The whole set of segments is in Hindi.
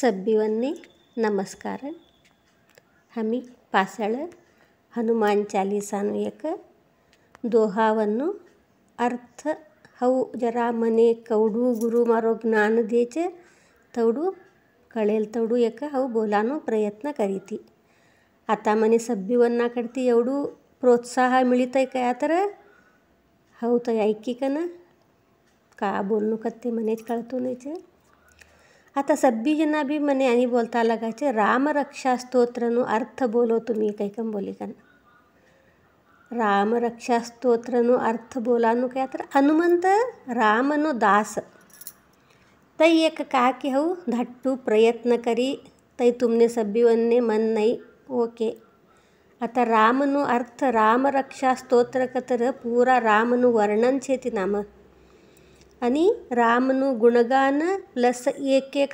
सभ्यवन्ने ನಮಸ್ಕಾರ ಹಮಿ पासळ ಹನುಮಾನ್ ಚಾಲೀಸಾನು ದೋಹಾವನ್ನು ಅರ್ಥ ಹೌ ಜರ ಮನೆ ಕೌಡು ಗುರು ಮಾರೋ ಜ್ಞಾನ ದೇಚ ತೌಡು ಕಳೆಲ್ ತೌಡು ಏಕ ಹೌ ಬೋಲಾನು ಪ್ರಯತ್ನ ಕರೀತಿ आता ಮನೆ ಸಭ್ಯವನ್ನ ಕಡ್ತಿ ಎವಡು ಪ್ರೋತ್ಸಾಹ ಮಿಳಿತೈಕ ಯಾತರ ಹೌ ತಯ ಐಕಿಕನ का बोलणू कत्ते मनेच कळतो नाहीचे आता सभी जना भी मने यानी बोलता लगा छे राम रक्षा स्त्रोत्र अर्थ बोलो तुम्ही कहीं कम बोली कन राम रक्षा नु अर्थ बोला नु तर हनुमंत राम नु दास तई एक का कि हूँ धट्टू प्रयत्न करी तई तुमने सभी सभ्यवन्ने मन नहीं ಓಕೆ ಆತ ರಾಮನು ಅರ್ಥ ರಾಮ ರಕ್ಷಾ ಸ್ತೋತ್ರ ಕತರ ಪೂರ ರಾಮನು वर्णन ಚೇತಿ ನಾಮ ಅನಿ ರಾಮನು ಗುಣಗಾನ ಪ್ಲಸ್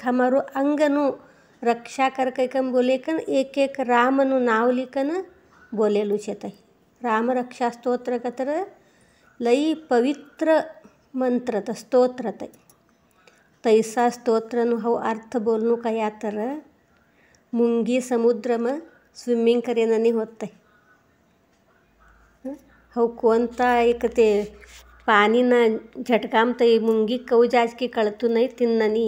ಹಮಾರು ಅಂಗನ್ನು ರಕ್ಷಕೋಲೆಕ ರಾಮನು ನಾವಲೆಕನ ಬೋಲೆಲು ಚೇತೈ ರಾಮ ರಕ್ಷಾಸ್ತೋತ್ರಕ್ಕೆ ಲೈ ಪವಿತ್ರ ಮಂತ್ರತ ಸ್ತೋತ್ರತೈ ತೈಸಾ ಸ್ತೋತ್ರನು ಹೌ ಅರ್ಥ ಬೋಲ್ನು ಕರ ಮುಂಗಿ ಸಮುದ್ರಮ ಸ್ವಿಮ್ಮಿಂಗ್ ಸ್ವಿಂಗ್ ಕರೆನಿ ಹೊತ್ತೆ ಹೌಕಾ ಇ ಪಾನಿನ ಝಟ್ಕಾಮ್ತೈ ಮುಂಗಿ ಕೌಜಾಜ್ಕಿ ಕಳ್ತುನೈ ತಿನ್ನನಿ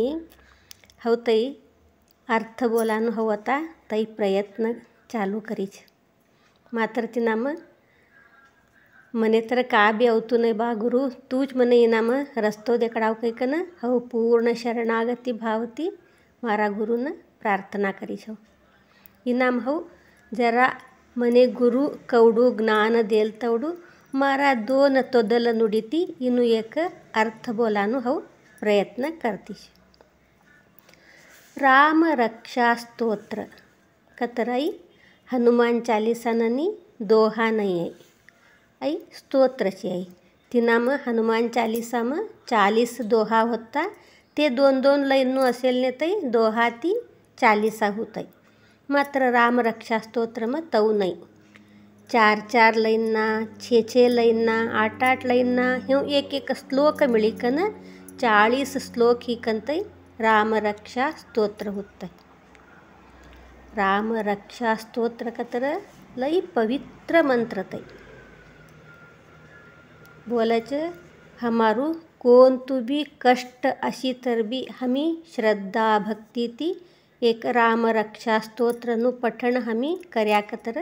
ಹೌತೈ અર્થ બોલાનું હોતા તઈ પ્રયત્ન ચાલુ કરી છે માત્ર તેનામાં મને તર કા બી આવતું નહીં બા ગુરુ તું જ મને એનામાં રસ્તો દેખાડાવ કંઈક ને હવે પૂર્ણ શરણાગતિ ભાવથી મારા ગુરુને પ્રાર્થના કરી છું ઇનામ હવ જરા મને ગુરુ કવડું જ્ઞાન દેલ તવડું मारा दोन तोदल नुडीती इनु इनू एक अर्थ बोलानु हव प्रयत्न करती राम रक्षा स्तोत्र कतराई हनुमान चालीसाननी दोहा नाही आहे आई स्तोत्रची आई तिना मग हनुमान चालीसा म चालीस दोहा होता ते दोन दोन लैनू असेल ने दोहा ती चालीसा होत आहे मात्र राम रक्षा स्तोत्र मग तऊ नाही ચાર ચાર લઈનના છે છે લઈનના આઠ આઠ ಲೈನ್ನ ಇವು ಏಕೇಕ ಶ್ಲೋಕ ಮಿಳಿಕನ ಚಾಳೀಸ್ ಶ್ಲೋಕ ಹೀಕಂತೈ ರಾಮರಕ್ಷಾ ಸ್ತೋತ್ರ ಹುತ್ತೈ ರಾಮರಕ್ಷಾ ಸ್ತೋತ್ರ ಕತರ लई पवित्र मंत्र तय बोलायचं हमारू कोण तू भी कष्ट अशी तर भी हमी श्रद्धा भक्ति ती एक राम रक्षा स्तोत्रनु पठन हमी कर्या कतर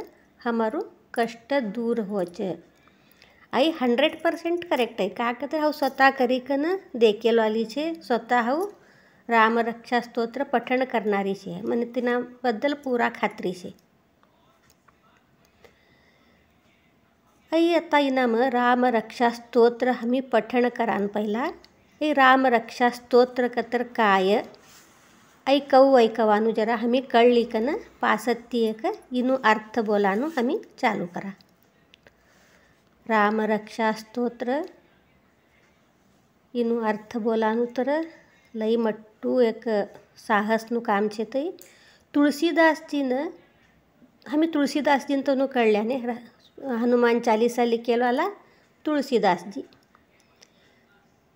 हमारू ಕಷ್ಟ ದೂರ ಹೋಚೆ ಐ ಹಂಡ್ರೆಡ್ ಪರ್ಸೆಂಟ್ ಕರೆಕ್ಟ್ ಐ ಕಾಕಂದ್ರೆ ಅವು ಸ್ವತಃ ಕರಿಕನ ದೇಖೇಲು ಆಲಿ છે ಸ್ವತಃ ಅವು ರಾಮ ರಕ್ಷಾ ಸ್ತೋತ್ರ ಪಠಣ કરનારી છે મને તેના બદલ પૂરા ખાતરી છે અહીં आता એનામાં રામ રક્ષા સ્તોત્ર હમી પઠણ કરાન પહેલા એ રામ રક્ષા સ્તોત્ર કતર કાય ಐಕವು ಐಕವಾನು ಜರಾ हमें कड़ लिकन पासत्यक इनु अर्थ बोलानु हमी चालू करा राम रक्षा स्तोत्र इनु अर्थ बोलानु तर लई मट्टू एक साहसनु काम छे तई तुळशीदासजीन हमें तो तुळशीदासजींतनु कळल्याने हनुमान चालीसा तुलसीदास जी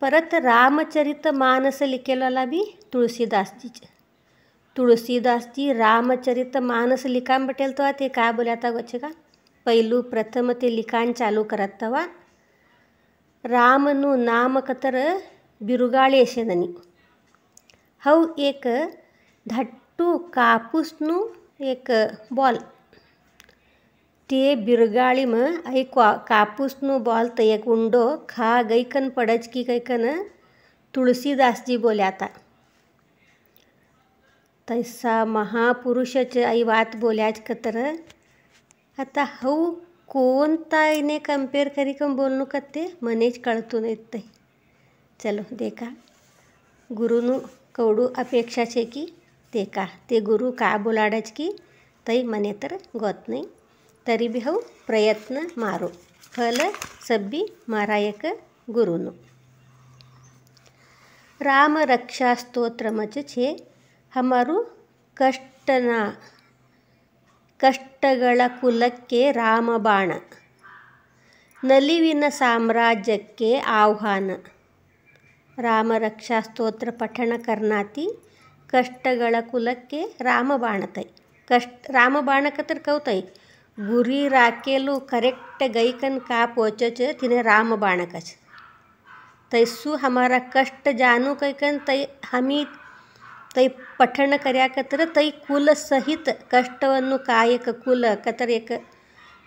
परत रामचरित मानस लिखेलवाला भी तुलसीदास जी ತುಳಸಿದಾಸ್ ಜಿ ರಾಮಚರಿತ ಮಾನಸ ಲಿಖಾನ್ ಬಟ್ಟೆಲ್ತವಾ ತೆ ಕಾ ಬಲ್ಯಾತ ಗೊಚ್ಚಗ ಪೈಲು ಪ್ರಥಮ ತೆ ಲಿಖಾನ್ ಚಾಲು ಕರತ್ತವ ರಾಮನು ನಾಮಕತರ ಬಿರುಗಾಳಿ ಎಸೆದನಿ ಹೌ ಏಕ ಧಟ್ಟು ಕಾಪುಸ್ನು ಏಕ ಬಾಲ್ ತೆ ಬಿರುಗಾಳಿ ಮ ಐ ಕ್ವಾ ಕಾಪುಸ್ನು ಬಾಲ್ ತಯಕ್ಕೆ ಉಂಡೋ ಖಾ ಗೈಕನ್ ಪಡಜ್ಕಿ ಕೈಕನ ತುಳಸಿದಾಸ್ ಜಿ ಬೋಲ್ಯಾತ तैसा महापुरुषाच्या आई वात बोल्याच कतर आता हऊ कोणता इने कम्पेअर करी कम बोलणू का ते मनेच कळतून येत चलो देखा गुरुनु कवडू अपेक्षा छे की देखा ते गुरु का बोलाडच की तई मने तर गोत नाही तरी बी हऊ प्रयत्न मारो फल सब्बी मारायक गुरुनु राम रक्षा स्तोत्रमच छे ಹಮರು ಕಷ್ಟನ ಕಷ್ಟಗಳ ಕುಲಕ್ಕೆ ರಾಮಬಾಣ ನಲಿವಿನ ಸಾಮ್ರಾಜ್ಯಕ್ಕೆ ಆಹ್ವಾನ ರಾಮರಕ್ಷಾ ಸ್ತೋತ್ರ ಪಠಣ ಕರ್ನಾತಿ ಕಷ್ಟಗಳ ಕುಲಕ್ಕೆ ರಾಮಬಾಣತೈ ಕಷ್ಟ ರಾಮಬಾಣ ಕತ್ರ ಕೌತೈ ಗುರಿ ರಾಕೇಲು ಕರೆಕ್ಟ್ ಗೈಕನ್ ಕಾಪ್ ಓಚೋಚ ತಿನೆ ರಾಮಬಾಣ ತೈಸು ಹಮರ ಕಷ್ಟ ಜಾನು ಕೈಕನ್ ತೈ ಹಮೀ ತೈ ಪಠಣ ಕರ್ಯಾಕತ್ತರ ತೈ ಕುಲ ಸಹಿತ ಕಷ್ಟವನ್ನು ಕಾಯಕ ಕುಲ ಕತರೇಕ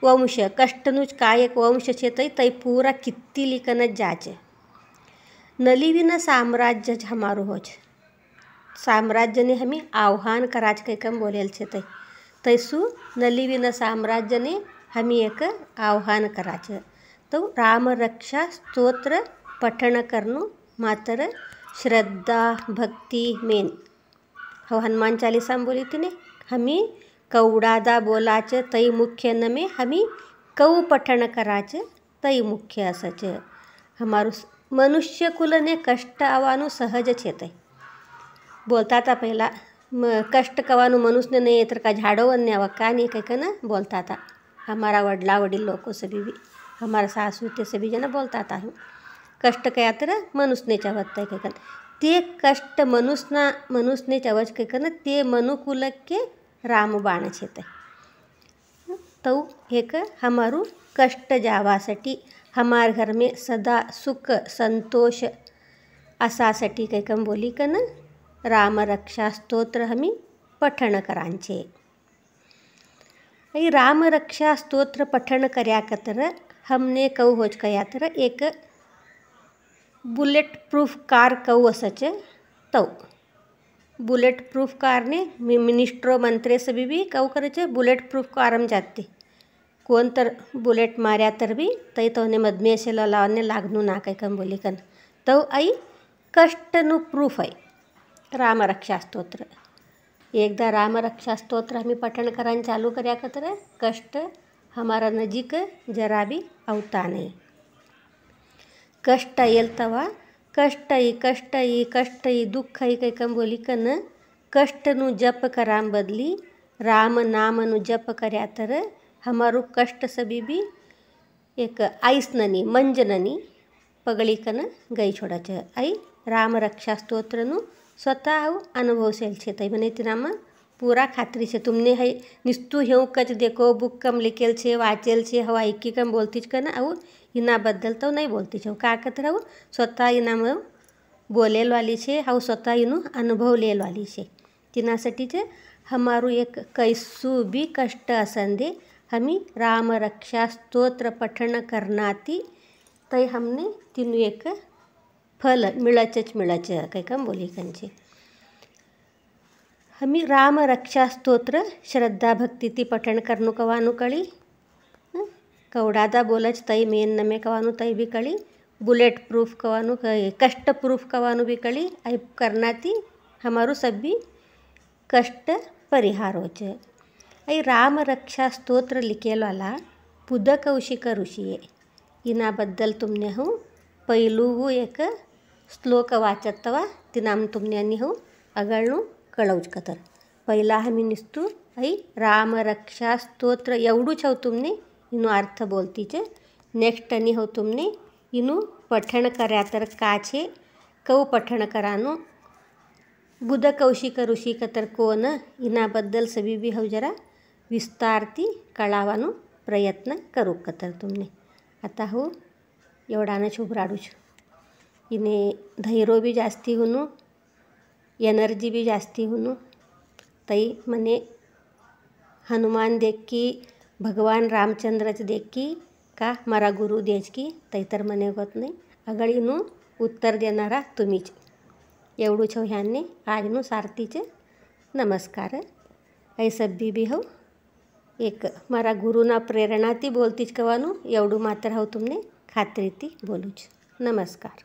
ವಂಶ ಕಷ್ಟನು ಕಾಯಕ ವಂಶ ಚೇತೈ ತೈ ಪೂರ ಕಿತ್ತಿಲಿಕನ ಜಾಚೆ નલીવીના સામ્રાજ્ય જ અમારું હોય છે સામ્રાજ્યને અમે આહ્વાન કરાજ કંઈક એમ બોલેલ છે તઈ તઈ શું નલીવીના સામ્રાજ્યને અમે એક આહ્વાન કરા છે તો રામ રક્ષા સ્તોત્ર પઠણ કરનું માત્ર શ્રદ્ધા ભક્તિ મેન हो हनुमान चालीसा में बोली थी हमें कवडादा बोलाच तई मुख्य न में हमें कऊ पठन कराच तई मुख्य सच हमाરું મનુષ્ય કુલને કષ્ટ આવવાનું સહજ છે તે બોલતા હતા પહેલાં કષ્ટ કરવાનું મનુષ્યને નહીં એતર કાં ઝાડોવનને આવા કાં નહીં કંઈક ને બોલતા હતા અમારા વડલા વડીલ લોકો સભી બી અમારા સાસુ તે સભી જને બોલતા હતા હું कष्ट કયા तर મનુષ્યને જ અવસ્થા કે કન તે કષ્ટ મનુષ્યના મનુષ્યને જ અવજ કે કન તે મનુકુલ કે રામ બાણ છેત તો એક हमारू કષ્ટ જાવાसाठी हमार घर में सदा सुख संतोष असासाठी काही कम बोली कन राम रक्षा स्तोत्र हमी पठण करांचे राम रक्षा स्तोत्र पठन कर्या कतर हमने कऊ होच कया एक ಬುಲೆಟ್ ಪ್ರೂಫ್ ಕಾರ್ ಕವು ಅಸಚ ತೌ बुलेट प्रूफ कार ने मिनिस्ट्रो मंत्रे सभी भी कऊ करे बुलेट प्रूफ कार में जाती कौन तर बुलेट मार्या तर भी तई तो ने से लाने लागनू ना कहीं कम बोली कन तो आई कष्टनु प्रूफ आई राम रक्षा स्तोत्र एकदा राम रक्षा स्तोत्र हमें पठन करान चालू कर कष्ट हमारा नजीक जरा भी आवता नहीं ಕಷ್ಟ ಎಲ್ತವ ಕಷ್ಟೈ ಕಷ್ಟೈ ಕಷ್ಟೈ દુઃખઈ કંઈ કંબોલી કન કષ્ટનું જપ કરામ બદલી રામ નામનું જપ કર્યા તર હમારું કષ્ટ સબીબી એક આઈસનની મંજનની પગળીકન ગઈ છોડા છે આઈ રામ રક્ષા સ્તોત્રનું સ્વતઃ અનુભવશેલ છે તઈ મને તેનામાં પૂરા ખાતરી છે તમને હૈ નિસ્તુ હેવું કચ દેખો બુક કમ લીકેલ છે વાંચેલ છે હવા એકી કમ બોલતી જ કને આવું हिनाबद्दल તો નહીં બોલતી છું કાકતર હું સ્વતઃ हिनामुळं बोलेलवाली છે हाऊ स्वतः हिनू अनुभव लेलवाली છે तिनासाठी जे हमारू एक कैसू भी कष्ट असंदे हमी राम रक्षा स्तोत्र करना करनाती तय हमने तिनू एक फल मिळाचच मिळाच कई कम बोली कंचे हमी राम रक्षा स्तोत्र श्रद्धा भक्ति ती पठण करणू कवानू कळी કવડાતા બોલે જ તઈ મેન નમે કવાનું તઈ બી કળી બુલેટ પ્રૂફ કવાનું કષ્ટ પ્રૂફ કવાનું બી કળી આ કરનાથી હમારું સભી કષ્ટ પરિહારો છે અહીં રામ રક્ષા સ્તોત્ર લીખેલા બુધ કૌશિક ઋષિએ એના બદલ તમને હું પહેલું હું એક શ્લોક વાંચતવા તેનામ તમને એની હું આગળનું કળવું જ કતર પહેલાં હમીનિસ્તું અહીં રામ રક્ષા સ્તોત્ર એવડું છું તમને ಇನ್ನು ಅರ್ಥ ಬೋಲ್ತಿಜೆ ನೆಕ್ಸ್ಟ್ ಅನಿ ಹೋ ತುಮ್ನೆ ಇನ್ನು ಪಠಣಕರ ಯಾತರ ಕಾಚೆ ಕವು ಪಠಣಕರಾನು बुध कौशिक ऋषिक तर कोण इनाबद्दल सबिबी हव जरा विस्तारती कळाવાનો પ્રયત્ન કરો કતર તમને આતા હો એવડાને છોભરાડું છું એને ધૈર્ય બી જાસ્તી હુનું એનર્જી બી જાસ્તી હુનું તઈ મને હનુમાન દેખ કે भगवान ಭಗವಾನ್ ರಾಮಚಂದ್ರಜ ದೇಕ್ಕಿ का मारा गुरु देज की तैतर मन गोत नहीं अगर इनू उत्तर देना तुम्हें एवढू छो ह्यांनी आजनू सारथीचे नमस्कार ऐसब्बी बी हो एक मारा गुरुना प्रेरणाती बोलतीच कवानू एवढू मात्र हो तुमने खातरी ती बोलूच नमस्कार